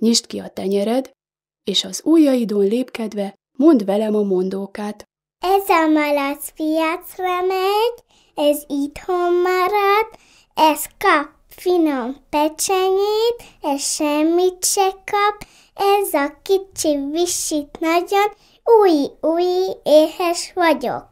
Nyisd ki a tenyered, és az ujjaidon lépkedve mondd velem a mondókát. Ez a malac piacra megy, ez itthon marad, ez kap finom pecsenyét, ez semmit se kap, ez a kicsi visít nagyon, új, új, éhes vagyok.